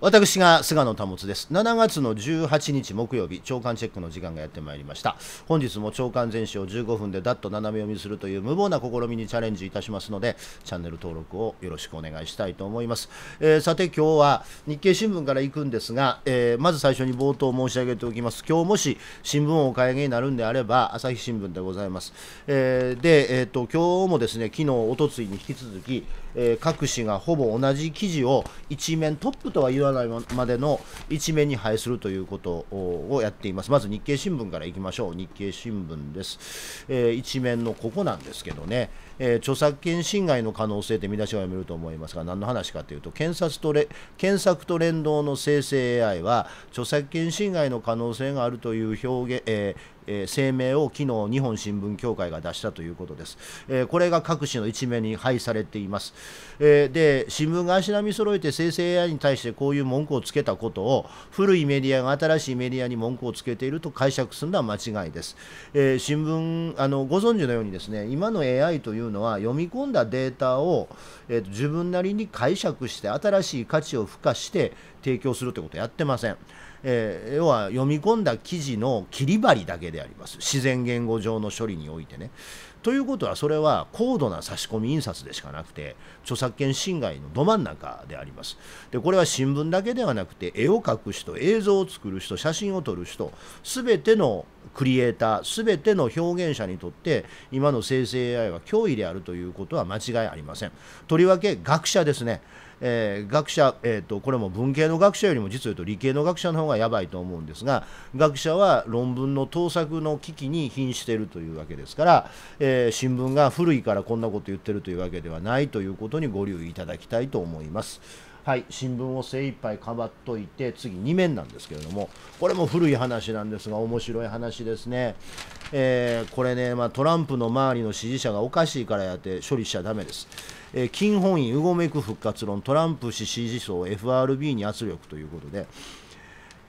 私が菅野保です7月の18日木曜日長官チェックの時間がやってまいりました本日も長官全史を15分でだっと斜め読みするという無謀な試みにチャレンジいたしますのでチャンネル登録をよろしくお願いしたいと思います、えー、さて今日は日経新聞から行くんですが、えー、まず最初に冒頭申し上げておきます今日もし新聞をお買い上げになるんであれば朝日新聞でございます、えー、で、えーと今日もですね昨日おとついに引き続きえー、各紙がほぼ同じ記事を一面トップとは言わないまでの一面に配するということをやっていますまず日経新聞からいきましょう日経新聞です、えー、一面のここなんですけどね、えー、著作権侵害の可能性で見出しは読めると思いますが何の話かというと検察とれ検索と連動の生成 AI は著作権侵害の可能性があるという表現、えーえ声明を昨日日本新聞協会が出したということです、えこれが各紙の一面に配されています、えで新聞が足並み揃えて生成 AI に対してこういう文句をつけたことを古いメディアが新しいメディアに文句をつけていると解釈するのは間違いです、え新聞あのご存知のようにですね今の AI というのは読み込んだデータを、えー、と自分なりに解釈して新しい価値を付加して提供するということをやってません。えー、要は読み込んだ記事の切り張りだけであります自然言語上の処理においてね。ということはそれは高度な差し込み印刷でしかなくて著作権侵害のど真ん中でありますでこれは新聞だけではなくて絵を描く人映像を作る人写真を撮る人全てのクリエイター全ての表現者にとって今の生成 AI は脅威であるということは間違いありませんとりわけ学者ですねえー、学者、えーと、これも文系の学者よりも実を言うと理系の学者の方がやばいと思うんですが学者は論文の盗作の危機に瀕しているというわけですから、えー、新聞が古いからこんなこと言ってるというわけではないということにご留意いただきたいと思います。はい、新聞を精一杯かばっといて次2面なんですけれどもこれも古い話なんですが面白い話ですね、えー、これね、まあ、トランプの周りの支持者がおかしいからやって処理しちゃだめです。え金本位、うごめく復活論、トランプ氏支持層、FRB に圧力ということで、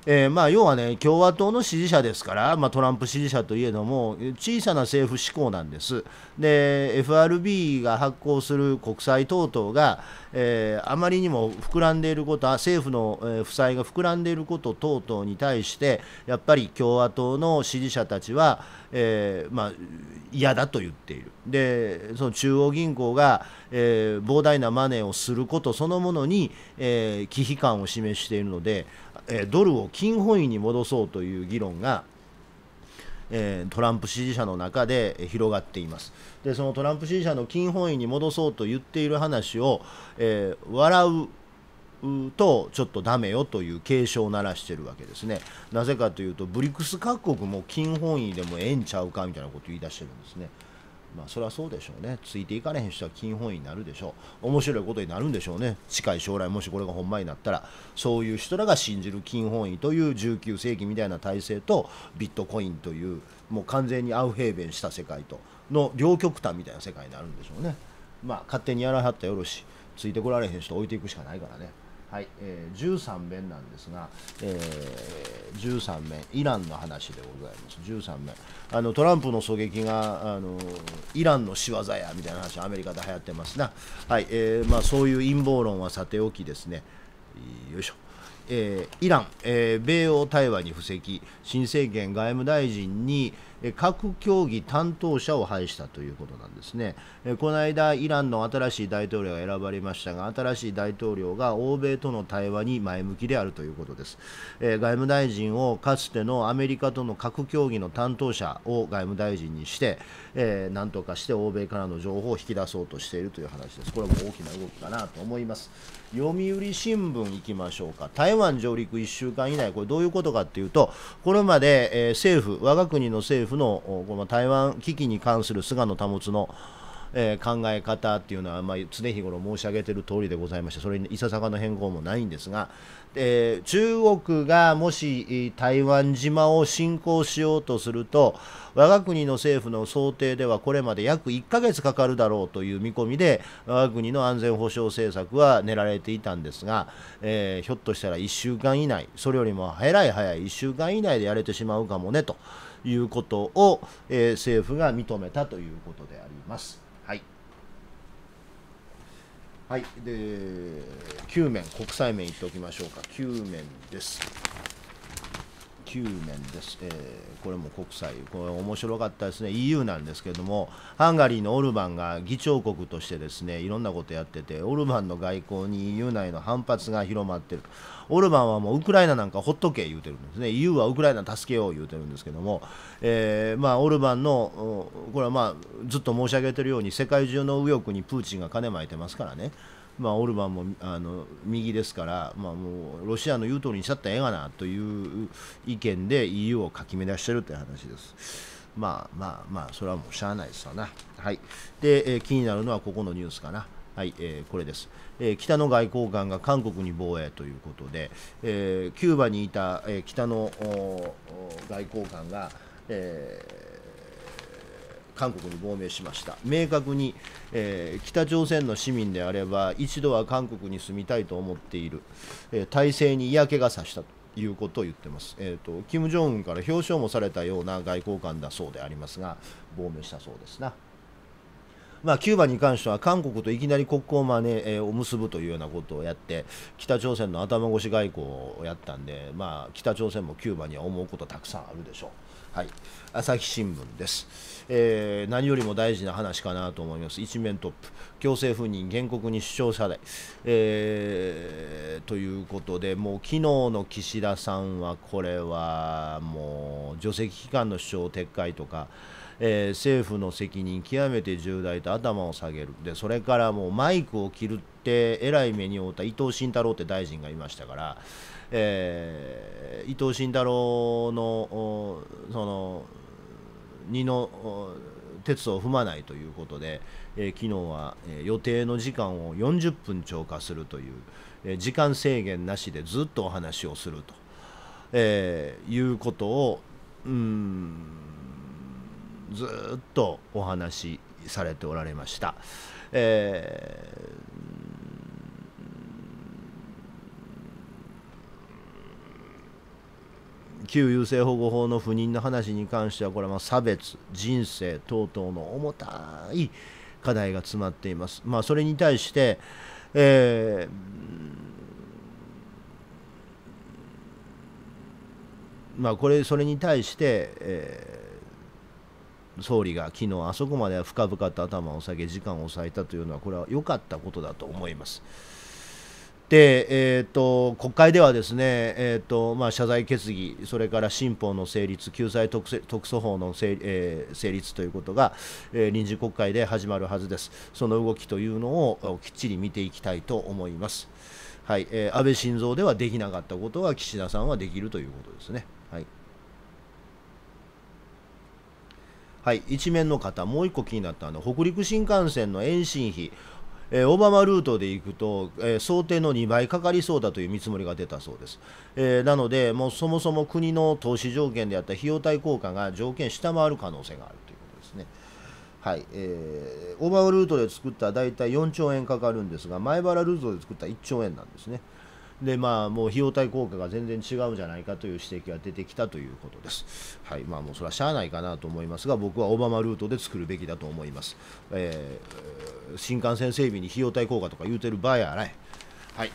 えー、まあ、要はね、共和党の支持者ですから、まあ、トランプ支持者といえども、小さな政府志向なんです。で、FRB が発行する国債等々が、えー、あまりにも膨らんでいること、政府の、えー、負債が膨らんでいること等々に対して、やっぱり共和党の支持者たちは、えー、まあ、嫌だと言っているでその中央銀行が、えー、膨大なマネーをすることそのものに、えー、忌避感を示しているので、えドルを金本位に戻そうという議論がえトランプ支持者の中で広がっていますでそのトランプ支持者の金本位に戻そうと言っている話を、えー、笑うとちょっとダメよという警鐘を鳴らしてるわけですね。なぜかというと、ブリックス各国も金本位でもええんちゃうかみたいなことを言い出してるんですね。まあ、それはそうでしょうね。ついていかれへん人は金本位になるでしょう。面白いことになるんでしょうね。近い将来、もしこれが本番になったら、そういう人らが信じる金本位という19世紀みたいな体制と、ビットコインという、もう完全にアウヘーベンした世界と、の両極端みたいな世界になるんでしょうね。まあ、勝手にやらはったよろしい。ついてこられへん人置いていくしかないからね。はいえー、13面なんですが、えー、13面、イランの話でございます、13面、あのトランプの狙撃があのイランの仕業やみたいな話、アメリカで流行ってますな、はいえーまあ、そういう陰謀論はさておきですね、よいしょ。えー、イラン、えー、米欧対話に布石、新政権外務大臣に、各競技担当者を配したということなんですね。この間、イランの新しい大統領が選ばれましたが、新しい大統領が欧米との対話に前向きであるということです。外務大臣をかつてのアメリカとの核協議の担当者を外務大臣にして、なんとかして欧米からの情報を引き出そうとしているという話です。これも大きな動きかなと思います。読売新聞行きましょうか。台湾上陸1週間以内、これどういうことかっていうと、これまでえ政府、我が国の政府のこの台湾危機に関する菅野保のえー、考え方っていうのは、まあ、常日頃申し上げている通りでございましてそれにいささかの変更もないんですがえー、中国がもし台湾島を侵攻しようとすると我が国の政府の想定ではこれまで約1ヶ月かかるだろうという見込みで我が国の安全保障政策は練られていたんですが、えー、ひょっとしたら1週間以内それよりも早い早い1週間以内でやれてしまうかもねということを、えー、政府が認めたということであります。はい、で9面国際面いっておきましょうか9面です9面です、えー、これも国際これ面白かったですね EU なんですけどもハンガリーのオルバンが議長国としてですねいろんなことやっててオルバンの外交に EU 内の反発が広まってるオルバンはもうウクライナなんかほっとけ言うてるんですね EU はウクライナ助けよう言うてるんですけども、えー、まあ、オルバンのこれはまあずっと申し上げているように世界中の右翼にプーチンが金まいてますからね、まあ、オルバンもあの右ですから、まあ、もうロシアの言う通りにしちゃったらええがなという意見で EU をかき乱してるという話です。まあまあまあ、それはもうしゃあないですわな。はい、で、えー、気になるのはここのニュースかな。はい、えー、これです、えー、北の外交官が韓国に防衛ということで、えー、キューバにいた、え北の外交官が、えー韓国に亡命しました明確に、えー、北朝鮮の市民であれば一度は韓国に住みたいと思っている、えー、体制に嫌気がさしたということを言ってます、えーと、金正恩から表彰もされたような外交官だそうでありますが亡命したそうですな。まあ、キューバに関しては韓国といきなり国交を,、まねえを結ぶというようなことをやって北朝鮮の頭越し外交をやったんで、まあ、北朝鮮もキューバには思うことたくさんあるでしょう。はい、朝日新聞です、えー、何よりも大事な話かなと思います一面トップ強制赴任原告に主張謝罪、えー、ということでもう昨日の岸田さんはこれはもう除籍期間の主張撤回とかえー、政府の責任極めて重大と頭を下げるでそれからもうマイクを切るってえらい目に遭った伊藤慎太郎って大臣がいましたからえー、伊藤慎太郎のその二の鉄を踏まないということで、えー、昨日は、えー、予定の時間を40分超過するという、えー、時間制限なしでずっとお話をすると、えー、いうことをうんずっとお話しされておられました。えー旧優生保護法の不妊の話に関してはこれは差別、人生等々の重たい課題が詰まっています。まあ、それに対して、えー、まあ、これそれに対して、えー、総理が昨日あそこまでは深々と頭を下げ時間を割いたというのはこれは良かったことだと思います。で、えーと、国会ではですね、えーとまあ、謝罪決議、それから新法の成立、救済特措法の成,、えー、成立ということが、えー、臨時国会で始まるはずです、その動きというのをきっちり見ていきたいと思います。はいえー、安倍晋三ではできなかったことは岸田さんはできるということですね。はいはい、一面の方、もう1個気になったのは北陸新幹線の延伸費、えー、オバマルートで行くと、えー、想定の2倍かかりそうだという見積もりが出たそうです、えー、なのでもうそもそも国の投資条件であった費用対効果が条件下回る可能性があるということですねはいえー、オーバールートで作った大体4兆円かかるんですが、前原ルートで作った1兆円なんですね。でまあ、もう費用対効果が全然違うんじゃないかという指摘が出てきたということです、はいまあ、もうそれはしゃあないかなと思いますが、僕はオバマルートで作るべきだと思います、えー、新幹線整備に費用対効果とか言うてる場合はない。はい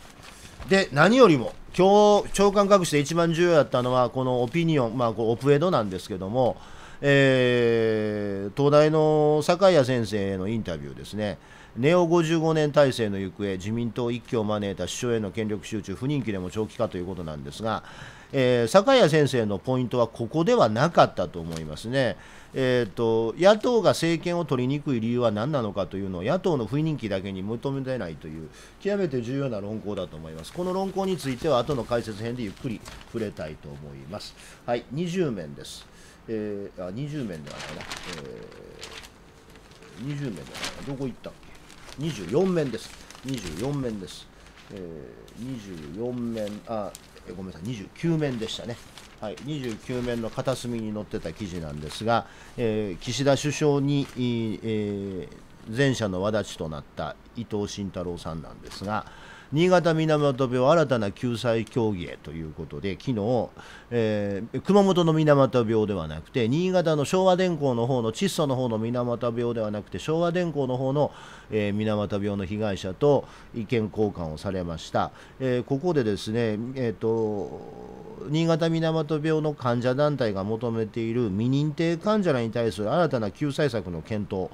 で何よりも今日長官隠しで一番重要だったのはこのオピニオン、まあ、こうオプエドなんですけども、えー、東大の酒屋先生へのインタビューですね、ネオ55年体制の行方自民党一挙を招いた首相への権力集中不人気でも長期化ということなんですが、えー、坂谷先生のポイントはここではなかったと思いますね、えーと、野党が政権を取りにくい理由は何なのかというのを野党の不人気だけに求めてないという極めて重要な論考だと思いますこの論考については後の解説編でゆっくり触れたいと思いますはい20面です、えー、あ20面ではないな、えー、20面ではないなどこ行った24面です24面です、えー、24面あごめんなさい29面でしたねはい、29面の片隅に載ってた記事なんですが、えー、岸田首相に、えー、前者の輪立ちとなった伊藤慎太郎さんなんですが、新潟水俣病新たな救済協議へということで昨日、えー、熊本の水俣病ではなくて新潟の昭和電工の方の窒素の方の水俣病ではなくて昭和電工の方の、えー、水俣病の被害者と意見交換をされました、えー、ここでですね、えーと新潟水俣病の患者団体が求めている未認定患者らに対する新たな救済策の検討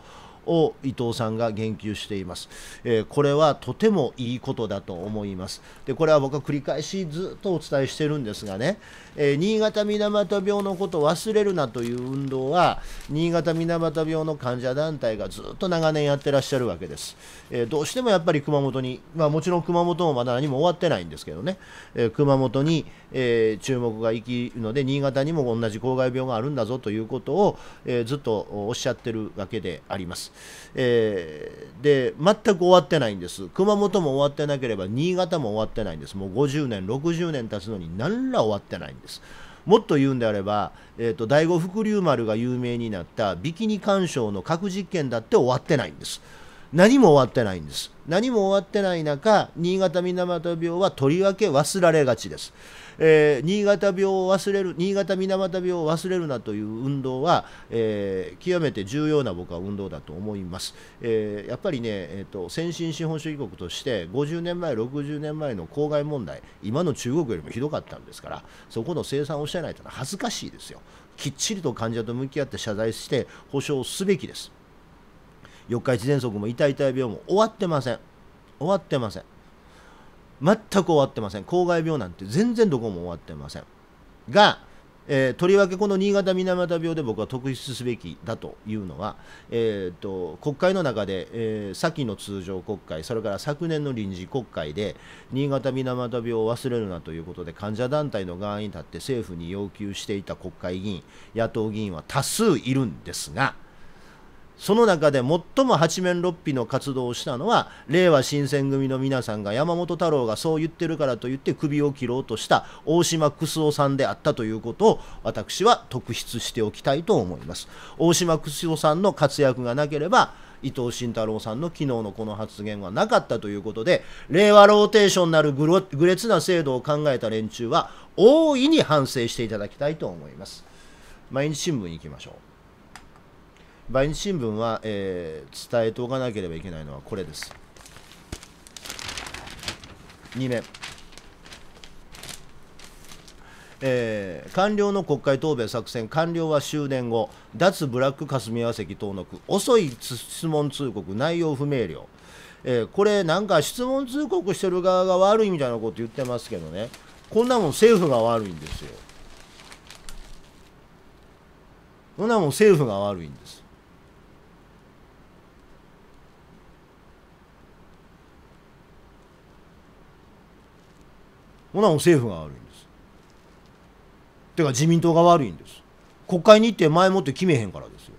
を伊藤さんが言及しています、えー、これはとてもいいことだと思いますでこれは僕は繰り返しずっとお伝えしてるんですがね、えー、新潟水俣病のことを忘れるなという運動は新潟水俣病の患者団体がずっと長年やってらっしゃるわけです、えどうしてもやっぱり熊本に、まあ、もちろん熊本もまだ何も終わってないんですけどね、え熊本に、え注目がいきので新潟にも同じ公害病があるんだぞということを、えずっとおっしゃってるわけであります。えー、で全く終わってないんです熊本も終わってなければ新潟も終わってないんですもう50年60年経つのに何ら終わってないんですもっと言うんであれば、えーと、第五福竜丸が有名になったビキニ鑑賞の核実験だって終わってないんです。何も終わってないんです。何も終わってない中、新潟水俣病はとりわけ忘られがちです。えー、新潟病を忘れる、新潟水俣病を忘れるなという運動は、えー、極めて重要な僕は運動だと思います。えー、やっぱりね、えーと、先進資本主義国として50年前、60年前の公害問題、今の中国よりもひどかったんですから、そこの生産をしてないというのは恥ずかしいですよ。きっちりと患者と向き合って謝罪して補償すべきです。四日市喘息も痛い痛い病も終わってません終わってません全く終わってません公害病なんて全然どこも終わってませんが、えー、とりわけこの新潟水俣病で僕は特筆すべきだというのは、えーと、と国会の中で、えー、先の通常国会それから昨年の臨時国会で新潟水俣病を忘れるなということで患者団体の側に立って政府に要求していた国会議員野党議員は多数いるんですがその中で最も八面六臂の活動をしたのは、令和新選組の皆さんが山本太郎がそう言ってるからと言って首を切ろうとした大島楠夫さんであったということを、私は特筆しておきたいと思います。大島楠夫さんの活躍がなければ、伊藤慎太郎さんの昨日のこの発言はなかったということで、令和ローテーションなる愚劣な制度を考えた連中は、大いに反省していただきたいと思います。毎日新聞行きましょう。毎日新聞は、えー、伝えておかなければいけないのはこれです。2面、えー、官僚の国会答弁作戦、官僚は終電後、脱ブラック霞が関登録、遅い質問通告、内容不明瞭、えー、これ、なんか質問通告してる側が悪いみたいなこと言ってますけどね、こんなもん政府が悪いんですよ。こんなもん政府が悪いんです。ほなも政府が悪いんですてか自民党が悪いんです国会に行って前もって決めへんからですよ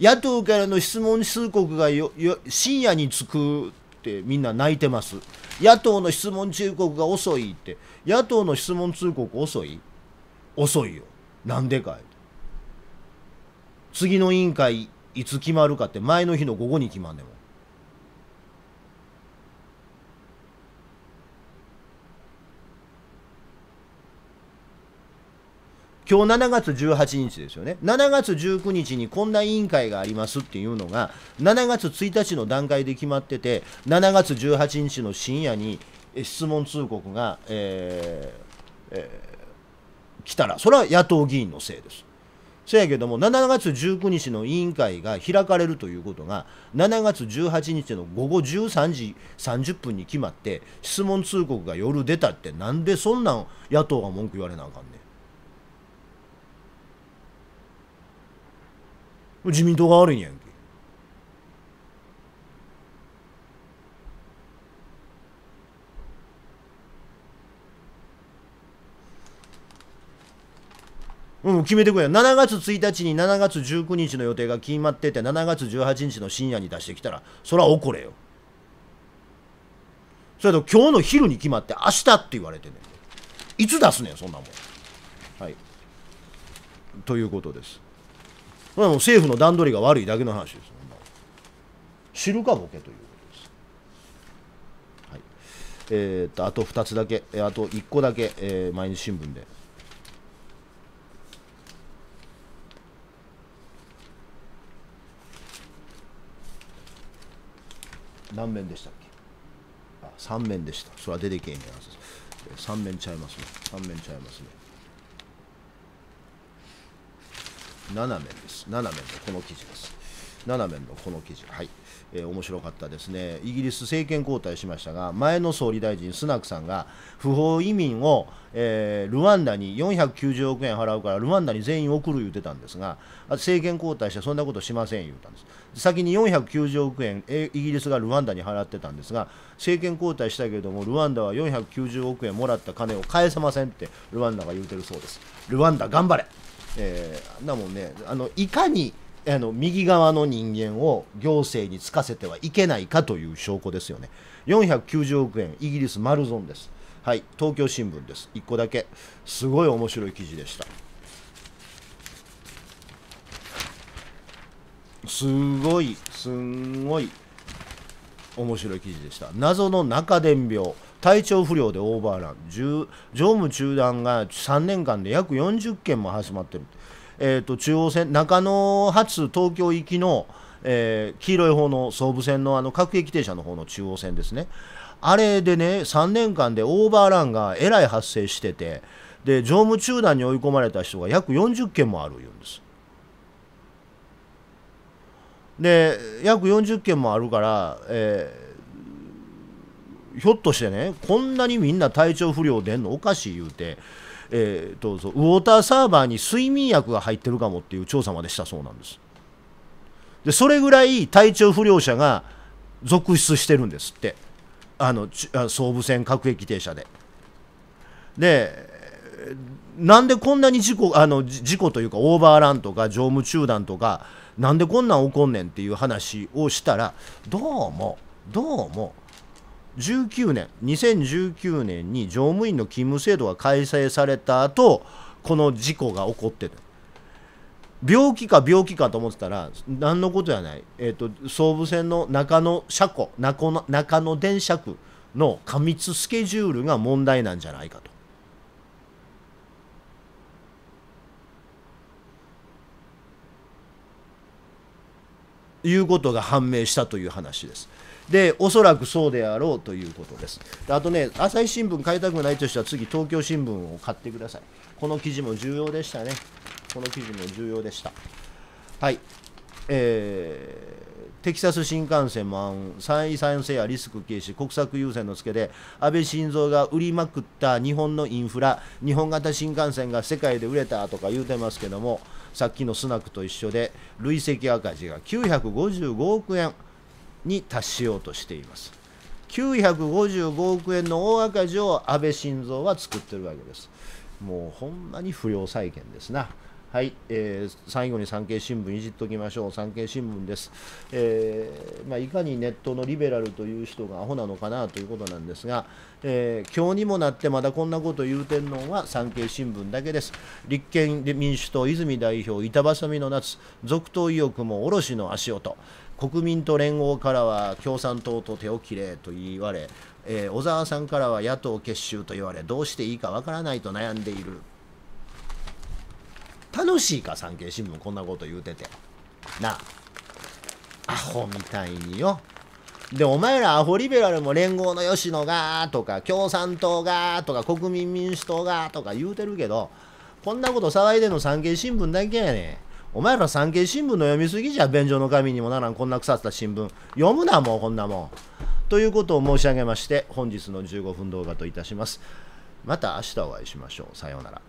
野党からの質問通告がよよ深夜に着くってみんな泣いてます野党の質問通告が遅いって野党の質問通告遅い遅いよなんでかい次の委員会いつ決まるかって前の日の午後に決まんねんも今日7月18日ですよね、7月19日にこんな委員会がありますっていうのが、7月1日の段階で決まってて、7月18日の深夜に質問通告が、えーえー、来たら、それは野党議員のせいです。せやけども、7月19日の委員会が開かれるということが、7月18日の午後13時30分に決まって、質問通告が夜出たって、なんでそんなん野党が文句言われなあかんねん。自民党が悪いんやんけうん、決めてくれ7月1日に7月19日の予定が決まってて7月18日の深夜に出してきたらそら怒れよそれと今日の昼に決まって明日って言われてねいつ出すねんそんなもんはいということですまあ、政府の段取りが悪いだけの話です。知るかボケということです。はい、えー、っと、あと2つだけ、あと1個だけ、えー、毎日新聞で。何面でしたっけあ ?3 面でした。それは出てけへんやな。3面ちゃいますね。3面ちゃいますね。7面です。斜めのこの記事です。7面のこの記事。はい。えー、面白かったですね。イギリス政権交代しましたが、前の総理大臣、スナクさんが、不法移民を、えー、ルワンダに490億円払うから、ルワンダに全員送る言うてたんですが、政権交代してそんなことしません言うたんです。先に490億円、イギリスがルワンダに払ってたんですが、政権交代したけれども、ルワンダは490億円もらった金を返せませんって、ルワンダが言うてるそうです。ルワンダ頑張れえー、だもんねあのいかにあの右側の人間を行政につかせてはいけないかという証拠ですよね490億円イギリスマルゾンですはい東京新聞です1個だけすごい面白い記事でしたすごいすんごい面白い記事でした謎の中伝病体調不良でオーバーラン常務中断が3年間で約40件も始まってる、えーと、中央線中野発東京行きの、えー、黄色い方の総武線のあの各駅停車の方の中央線ですねあれでね3年間でオーバーランがえらい発生しててで乗務中断に追い込まれた人が約40件もあるいうんです。で約40件もあるから、えーひょっとしてねこんなにみんな体調不良出んのおかしい言うて、えー、どうぞ、ウォーターサーバーに睡眠薬が入ってるかもっていう調査までしたそうなんですでそれぐらい体調不良者が続出してるんですってあの総武線各駅停車で。でなんでこんなに事故あの事故というかオーバーランとか乗務中断とかなんでこんなん起こんねんっていう話をしたらどうもどうも19年2019年に乗務員の勤務制度が改正された後この事故が起こってて病気か病気かと思ってたら何のことやない、えーと、総武線の中野車庫中野電車区の過密スケジュールが問題なんじゃないかということが判明したという話です。で、おそらくそうであろうということです。あとね、朝日新聞買いたくないとしては次、東京新聞を買ってください。この記事も重要でしたね。この記事も重要でした。はい。えー、テキサス新幹線も案、産位産生やリスク軽視、国策優先のつけで、安倍晋三が売りまくった日本のインフラ、日本型新幹線が世界で売れたとか言うてますけども、さっきのスナックと一緒で累積赤字が955億円に達しようとしています955億円の大赤字を安倍晋三は作ってるわけですもうほんまに不良債権ですなはい、えー、最後に産経新聞いじっときましょう産経新聞です、えー、まあ、いかにネットのリベラルという人がアホなのかなということなんですが、えー、今日にもなってまだこんなこと言うてんのは産経新聞だけです立憲民主党泉代表板挟みの夏続投意欲も卸の足音国民と連合からは共産党と手を切れと言われ、え小沢さんからは野党結集と言われどうしていいかわからないと悩んでいる楽しいか、産経新聞こんなこと言うてて。なあ。アホみたいによ。で、お前らアホリベラルも連合の吉野がとか、共産党がとか、国民民主党がとか言うてるけど、こんなこと騒いでんの産経新聞だけやねん。お前ら産経新聞の読みすぎじゃ、便所の神にもならん、こんな腐った新聞。読むな、もう、こんなもん。ということを申し上げまして、本日の15分動画といたします。また明日お会いしましょう。さようなら。